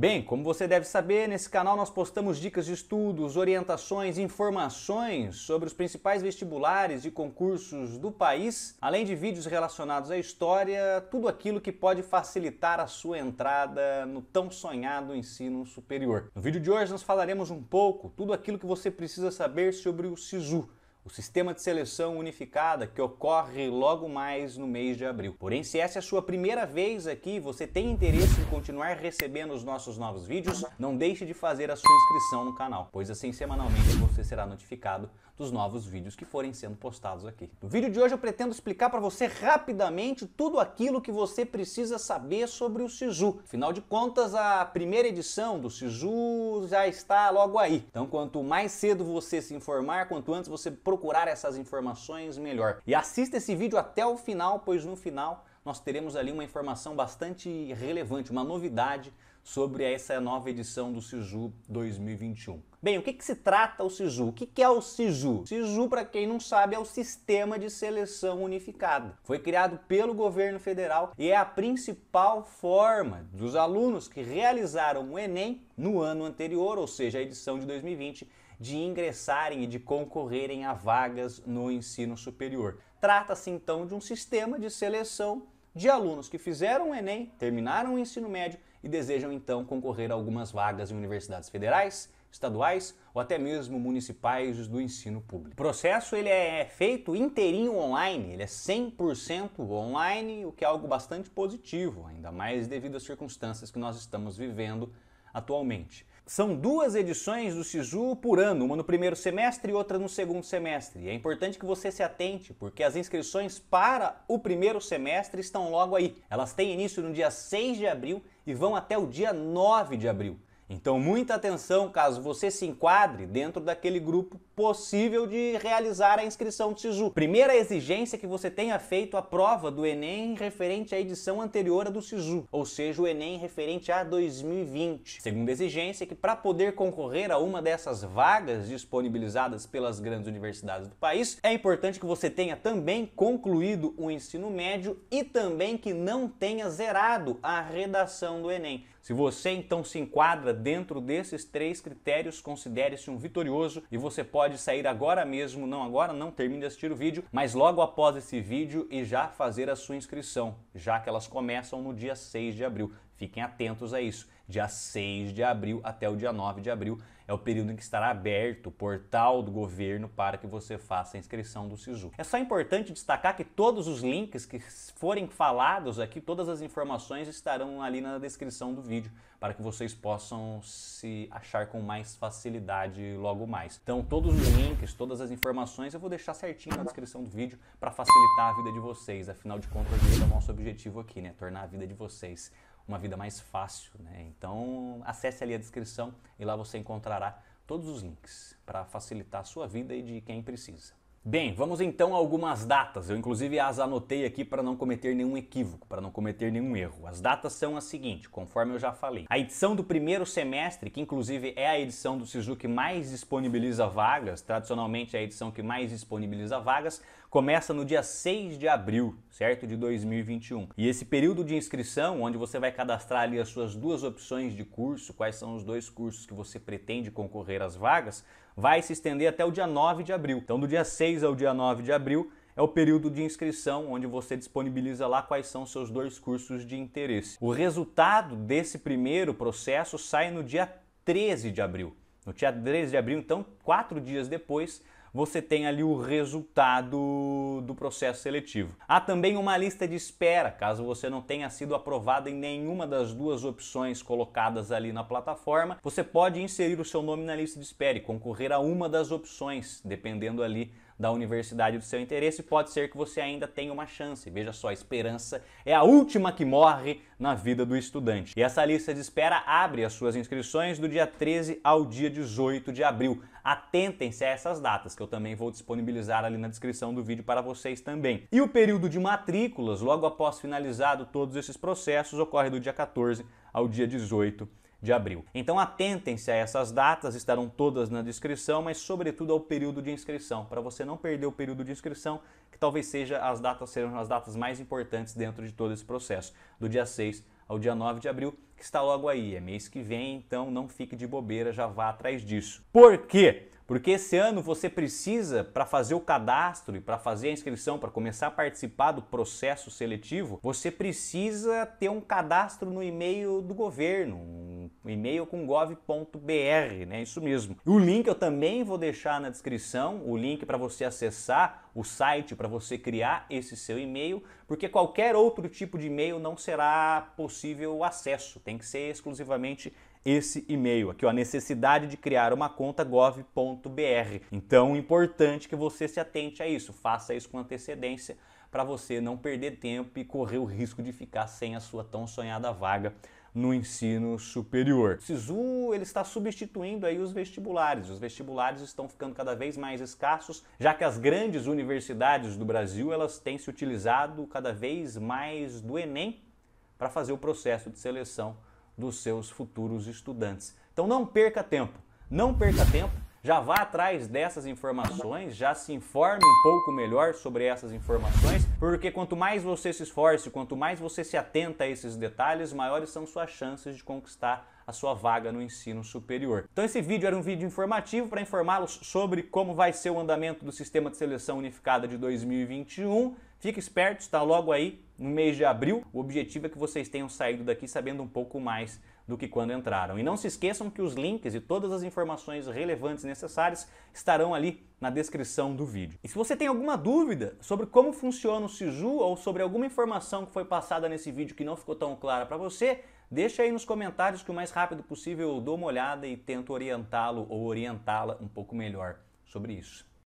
Bem, como você deve saber, nesse canal nós postamos dicas de estudos, orientações, informações sobre os principais vestibulares e concursos do país, além de vídeos relacionados à história, tudo aquilo que pode facilitar a sua entrada no tão sonhado ensino superior. No vídeo de hoje nós falaremos um pouco tudo aquilo que você precisa saber sobre o SISU, o sistema de seleção unificada que ocorre logo mais no mês de abril. Porém, se essa é a sua primeira vez aqui você tem interesse em continuar recebendo os nossos novos vídeos, não deixe de fazer a sua inscrição no canal, pois assim semanalmente você será notificado dos novos vídeos que forem sendo postados aqui. No vídeo de hoje eu pretendo explicar para você rapidamente tudo aquilo que você precisa saber sobre o Sisu. Afinal de contas, a primeira edição do Sisu já está logo aí. Então, quanto mais cedo você se informar, quanto antes você procurar essas informações melhor. E assista esse vídeo até o final, pois no final nós teremos ali uma informação bastante relevante, uma novidade sobre essa nova edição do Siju 2021. Bem, o que, que se trata o SISU? O que, que é o SISU? SISU, para quem não sabe, é o Sistema de Seleção Unificado. Foi criado pelo governo federal e é a principal forma dos alunos que realizaram o Enem no ano anterior, ou seja, a edição de 2020, de ingressarem e de concorrerem a vagas no ensino superior. Trata-se então de um sistema de seleção de alunos que fizeram o Enem, terminaram o ensino médio e desejam então concorrer a algumas vagas em universidades federais, estaduais ou até mesmo municipais do ensino público. O processo ele é feito inteirinho online, ele é 100% online, o que é algo bastante positivo, ainda mais devido às circunstâncias que nós estamos vivendo atualmente. São duas edições do SISU por ano, uma no primeiro semestre e outra no segundo semestre. É importante que você se atente, porque as inscrições para o primeiro semestre estão logo aí. Elas têm início no dia 6 de abril e vão até o dia 9 de abril. Então, muita atenção caso você se enquadre dentro daquele grupo possível de realizar a inscrição do SISU. Primeira exigência que você tenha feito a prova do Enem referente à edição anterior do SISU, ou seja, o Enem referente a 2020. Segunda exigência é que para poder concorrer a uma dessas vagas disponibilizadas pelas grandes universidades do país, é importante que você tenha também concluído o ensino médio e também que não tenha zerado a redação do Enem. Se você então se enquadra dentro desses três critérios, considere-se um vitorioso e você pode sair agora mesmo, não agora, não termine de assistir o vídeo, mas logo após esse vídeo e já fazer a sua inscrição, já que elas começam no dia 6 de abril. Fiquem atentos a isso. Dia 6 de abril até o dia 9 de abril é o período em que estará aberto o portal do governo para que você faça a inscrição do SISU. É só importante destacar que todos os links que forem falados aqui, todas as informações estarão ali na descrição do vídeo para que vocês possam se achar com mais facilidade logo mais. Então, todos os links, todas as informações eu vou deixar certinho na descrição do vídeo para facilitar a vida de vocês. Afinal de contas, esse é o nosso objetivo aqui, né? Tornar a vida de vocês uma vida mais fácil. Né? Então acesse ali a descrição e lá você encontrará todos os links para facilitar a sua vida e de quem precisa. Bem, vamos então a algumas datas. Eu inclusive as anotei aqui para não cometer nenhum equívoco, para não cometer nenhum erro. As datas são as seguintes, conforme eu já falei. A edição do primeiro semestre, que inclusive é a edição do SISU que mais disponibiliza vagas, tradicionalmente é a edição que mais disponibiliza vagas, começa no dia 6 de abril, certo? De 2021. E esse período de inscrição, onde você vai cadastrar ali as suas duas opções de curso, quais são os dois cursos que você pretende concorrer às vagas, vai se estender até o dia 9 de abril. Então, do dia 6 ao dia 9 de abril, é o período de inscrição, onde você disponibiliza lá quais são seus dois cursos de interesse. O resultado desse primeiro processo sai no dia 13 de abril. No dia 13 de abril, então, quatro dias depois, você tem ali o resultado do processo seletivo. Há também uma lista de espera, caso você não tenha sido aprovado em nenhuma das duas opções colocadas ali na plataforma, você pode inserir o seu nome na lista de espera e concorrer a uma das opções, dependendo ali da universidade do seu interesse, pode ser que você ainda tenha uma chance. Veja só, a esperança é a última que morre na vida do estudante. E essa lista de espera abre as suas inscrições do dia 13 ao dia 18 de abril. Atentem-se a essas datas, que eu também vou disponibilizar ali na descrição do vídeo para vocês também. E o período de matrículas, logo após finalizado todos esses processos, ocorre do dia 14 ao dia 18 de abril. Então atentem-se a essas datas, estarão todas na descrição, mas sobretudo ao período de inscrição, para você não perder o período de inscrição, que talvez seja as datas serão as datas mais importantes dentro de todo esse processo, do dia 6 ao dia 9 de abril, que está logo aí, é mês que vem, então não fique de bobeira, já vá atrás disso. Por quê? Porque esse ano você precisa, para fazer o cadastro e para fazer a inscrição, para começar a participar do processo seletivo, você precisa ter um cadastro no e-mail do governo, o e-mail com gov.br, né? Isso mesmo. O link eu também vou deixar na descrição, o link para você acessar o site para você criar esse seu e-mail, porque qualquer outro tipo de e-mail não será possível acesso. Tem que ser exclusivamente esse e-mail aqui, ó, a necessidade de criar uma conta gov.br. Então, é importante que você se atente a isso, faça isso com antecedência para você não perder tempo e correr o risco de ficar sem a sua tão sonhada vaga no ensino superior. O SISU ele está substituindo aí os vestibulares. Os vestibulares estão ficando cada vez mais escassos, já que as grandes universidades do Brasil elas têm se utilizado cada vez mais do Enem para fazer o processo de seleção dos seus futuros estudantes. Então não perca tempo, não perca tempo já vá atrás dessas informações, já se informe um pouco melhor sobre essas informações, porque quanto mais você se esforce, quanto mais você se atenta a esses detalhes, maiores são suas chances de conquistar a sua vaga no ensino superior. Então esse vídeo era um vídeo informativo para informá-los sobre como vai ser o andamento do sistema de seleção unificada de 2021. Fique esperto, está logo aí no mês de abril. O objetivo é que vocês tenham saído daqui sabendo um pouco mais do que quando entraram. E não se esqueçam que os links e todas as informações relevantes necessárias estarão ali na descrição do vídeo. E se você tem alguma dúvida sobre como funciona o Sisu ou sobre alguma informação que foi passada nesse vídeo que não ficou tão clara para você, Deixa aí nos comentários que o mais rápido possível eu dou uma olhada e tento orientá-lo ou orientá-la um pouco melhor sobre isso.